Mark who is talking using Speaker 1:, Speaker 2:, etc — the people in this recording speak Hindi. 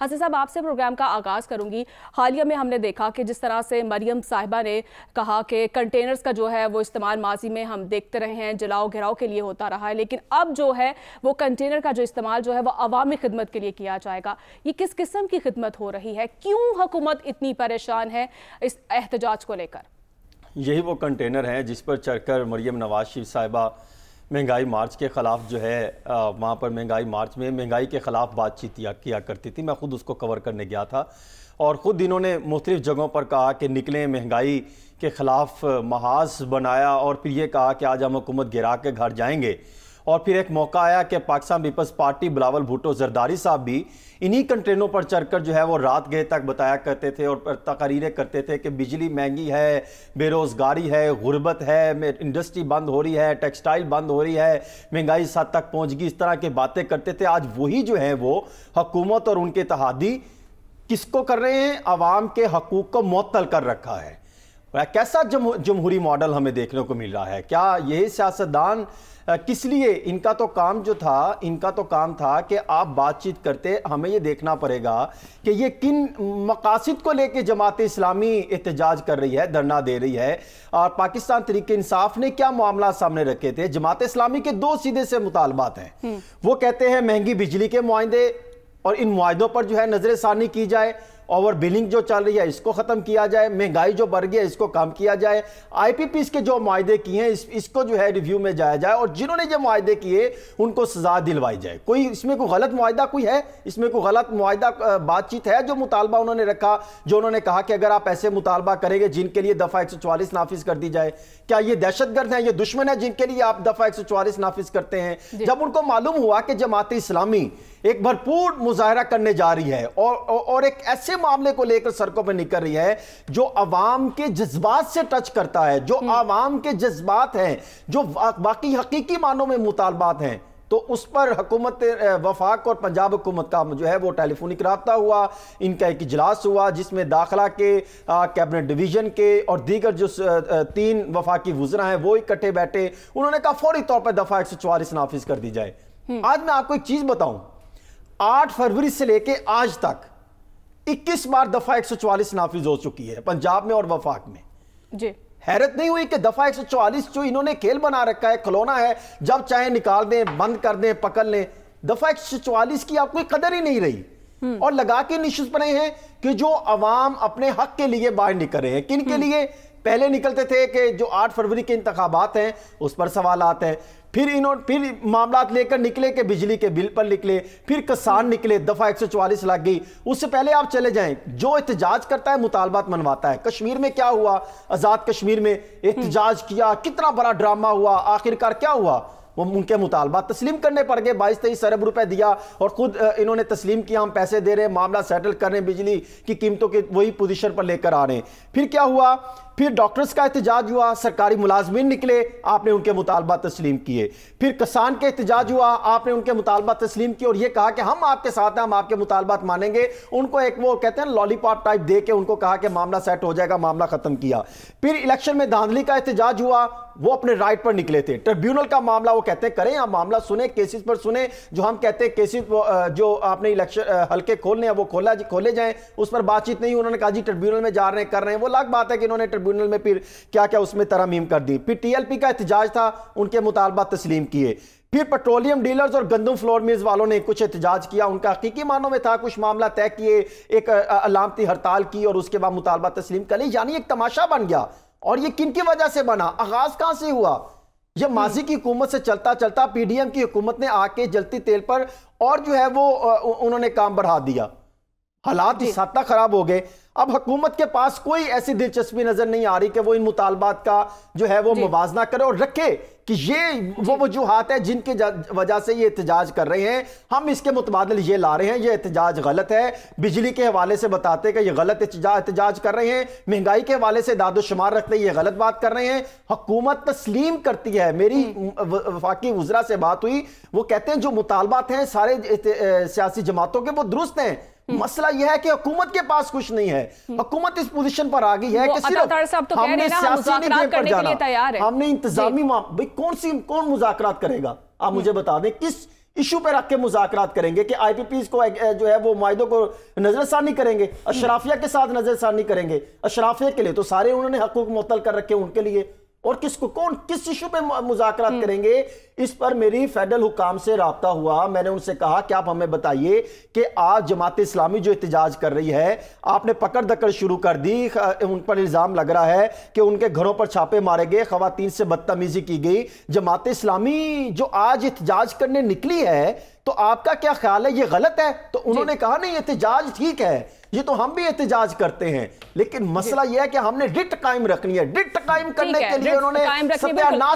Speaker 1: हाजिर साहब आपसे प्रोग्राम का आगाज़ करूंगी हालिया में हमने देखा कि जिस तरह से मरियम साहिबा ने कहा कि कंटेनर्स का जो है वो इस्तेमाल माजी में हम देखते रहे हैं जलाओ घिराव के लिए होता रहा है लेकिन अब जो है वो कंटेनर का जो इस्तेमाल जो है वो अवामी खिदमत के लिए किया जाएगा ये किस किस्म की खिदमत हो रही है क्यों हुकूमत इतनी परेशान है इस एहतजाज को लेकर यही वो कंटेनर हैं जिस पर चढ़कर मरियम नवाज शिव साहिबा महंगाई मार्च के ख़िलाफ़ जो है वहाँ पर महंगाई मार्च में महंगाई के ख़िलाफ़ बातचीत किया करती थी मैं ख़ुद उसको कवर करने गया था और ख़ुद इन्होंने मुख्तलिफ़ जगहों पर कहा कि निकलें महंगाई के ख़िलाफ़ महाज बनाया और फिर ये कहा कि आज हम हुकूमत गिरा के घर जाएंगे और फिर एक मौका आया कि पाकिस्तान पीपल्स पार्टी बिलावल भुटो जरदारी साहब भी इन्हीं कंट्रेनों पर चढ़कर जो है वो रात गए तक बताया करते थे और तकारीरें करते थे कि बिजली महंगी है बेरोज़गारी है गुर्बत है इंडस्ट्री बंद हो रही है टेक्सटाइल बंद हो रही है महंगाई सद हद तक पहुँचगी इस तरह की बातें करते थे आज वही जो है वो हकूमत और उनके तहादी किसको कर रहे हैं आवाम के हकूक़ को मअतल कर रखा है कैसा जमहूरी मॉडल हमें देखने को मिल रहा है क्या यही सियासतदान किस लिए इनका तो काम जो था इनका तो काम था कि आप बातचीत करते हमें ये देखना पड़ेगा कि ये किन मकासद को लेकर जमात इस्लामी एहतजाज कर रही है धरना दे रही है और पाकिस्तान तरीके इंसाफ ने क्या मामला सामने रखे थे जमात इस्लामी के दो सीधे से मुतालबात हैं हम्म। वो कहते हैं महंगी बिजली के मुआदे और इन मुआदों पर जो है नजर की जाए ओवर बिलिंग जो चल रही है इसको ख़त्म किया जाए महंगाई जो बढ़ गई है इसको कम किया जाए आई पी पी के जो माहे किए हैं इस, इसको जो है रिव्यू में जाया जाए और जिन्होंने जो माहे किए उनको सजा दिलवाई जाए कोई इसमें कोई गलत माहा कोई है इसमें कोई गलत माहा बातचीत है जो मुतालबा उन्होंने रखा जो उन्होंने कहा कि अगर आप ऐसे मुतालबा करेंगे जिनके लिए दफ़ा एक सौ चवालीस नाफिज कर दी जाए क्या ये दहशत गर्द है ये दुश्मन है जिनके लिए आप दफ़ा एक सौ नाफिज करते हैं जब उनको मालूम हुआ कि जमात इस्लामी एक भरपूर मुजाहरा करने जा रही है और, और एक ऐसे ऐसे मामले को लेकर सड़कों पर निकल रही है जो अवाम के जज्बात से टच करता है जो हम्म। आवाम के जज्बात हैं जो बाकी हकीकी मानों में मुतालबात हैं तो उस पर हकूमत वफाक और पंजाब हुकूमत का जो है वो टेलीफोनिक रबता हुआ इनका एक इजलास हुआ जिसमें दाखिला के कैबिनेट डिवीजन के और दीगर जो तीन वफाकी वजरा हैं वो इकट्ठे बैठे उन्होंने कहा फौरी तौर पर दफा एक सौ चौवालीस नाफिज कर दी जाए हम्म। आज मैं आपको एक चीज़ बताऊं आठ फरवरी से लेके आज तक 21 बार दफा 144 नाफिज हो चुकी है पंजाब में और वफाक में जी हैरत नहीं हुई कि दफा 144 जो इन्होंने खेल बना रखा है खलौना है जब चाहे निकाल दें बंद कर दें पकड़ लें दफा 144 की आपको कदर ही नहीं रही हम्म। और लगा के निश्चित बने हैं कि जो अवाम अपने हक के लिए बाहर निकल रहे हैं किन के हम्म। लिए पहले निकलते थे कि जो आठ फरवरी के इंतबात हैं उस पर सवाल आते हैं फिर इन्होंने फिर मामला लेकर निकले कि बिजली के बिल पर निकले फिर किसान निकले दफ़ा एक सौ चौवालीस लग गई उससे पहले आप चले जाएं जो एहतजाज करता है मुतालबात मनवाता है कश्मीर में क्या हुआ आज़ाद कश्मीर में एहतजाज किया कितना बड़ा ड्रामा हुआ आखिरकार क्या हुआ वो उनके मुतालबा तस्लीम करने पड़ गए बाईस तेईस अरब रुपए दिया और खुद इन्होंने तस्लीम किया हम पैसे दे रहे हैं मामला सेटल कर रहे हैं बिजली की कीमतों के वही पोजीशन पर लेकर आ रहे हैं फिर क्या हुआ फिर डॉक्टर्स का एहतजाज हुआ सरकारी मुलाजमीन निकले आपने उनके मुतालबा तस्लीम किए फिर किसान के एहतजाज हुआ आपने उनके मुतालबा तस्लीम किए और ये कहा कि हम आपके साथ हैं हम आपके मुतालबात मानेंगे उनको एक वो कहते हैं लॉलीपॉप टाइप दे के उनको कहा कि मामला सेट हो जाएगा मामला ख़त्म किया फिर इलेक्शन में धांधली का एहतजाज हुआ वो अपने राइट पर निकले थे ट्रिब्यूनल का मामला वो कहते हैं करें आप मामला सुने केसेस पर सुने जो हम कहते हैं केसेस जो आपने इलेक्शन हल्के खोलने हैं वो खोला खोले जाएं उस पर बातचीत नहीं उन्होंने कहा जी ट्रिब्यूनल में जा रहे हैं कर रहे हैं वो अलग बात है कि इन्होंने ट्रिब्यूनल में फिर क्या क्या उसमें तरामीम कर दी फिर टीएलपी का एहतजाज था उनके मुतालबा तस्लीम किए फिर पेट्रोलियम डीलर्स और गंदम फ्लोर मिल्स वालों ने कुछ एहतजाज किया उनका हकीकी मानों में था कुछ मामला तय किए एक अलामती हड़ताल की और उसके बाद मुतालबा तस्लीम कर ली यानी एक तमाशा बन गया और ये किन की वजह से बना आगाज कहाँ से हुआ ये माजी की हुकूमत से चलता चलता पीडीएम की हुकूमत ने आके जलती तेल पर और जो है वो उन्होंने काम बढ़ा दिया हालात इस हद तक खराब हो गए अब हुकूमत के पास कोई ऐसी दिलचस्पी नजर नहीं आ रही कि वो इन मुतालबात का जो है वो मुवजना करे और रखे कि ये वो वजूहत है जिनके वजह से ये एहतजाज कर रहे हैं हम इसके मुतबादल ये ला रहे हैं ये एहतजाज गलत है बिजली के हवाले से बताते कि ये गलत एहतजाज कर रहे हैं महंगाई के हवाले से दादोशुमार रखते ये गलत बात कर रहे हैं हकूमत तस्लीम करती है मेरी वफाकी उजरा से बात हुई वो कहते हैं जो मुतालबात हैं सारे सियासी जमातों के वो दुरुस्त हैं हम्म। मसला यह है कि हुकूमत के पास कुछ नहीं है हम्म। हुकूमत इस पोजीशन पर आ गई है कि सिर्फ तो हमने सियासी ने पर जाना हमने इंतजामी कौन सी कौन मुजाकरात करेगा आप मुझे हम्म। बता दें किस इशू पर रख के मुजाकरात करेंगे कि आईपीपी को जो है वो माहों को नजरसानी करेंगे अशराफिया के साथ नजरसानी करेंगे अशराफिया के लिए तो सारे उन्होंने हकूक मुतल कर रखे उनके लिए और किसको कौन किस इशू पे मुजाकर हम्म। करेंगे इस पर मेरी फेडरल हुकाम से रबता हुआ मैंने उनसे कहा कि आप हमें बताइए कि आज जमात इस्लामी जो एहतजाज कर रही है आपने पकड़ दकड़ शुरू कर दी उन पर इल्ज़ाम लग रहा है कि उनके घरों पर छापे मारे गए खातन से बदतमीजी की गई जमात इस्लामी जो आज एहतजाज करने निकली है तो आपका क्या ख्याल है ये गलत है तो उन्होंने कहा नहीं एहतजाज ठीक है ये तो हम भी एहतजाज करते हैं लेकिन मसला यह है कि हमने डिट कायम रखनी है डिट कायम करने के लिए उन्होंने सत्यानाश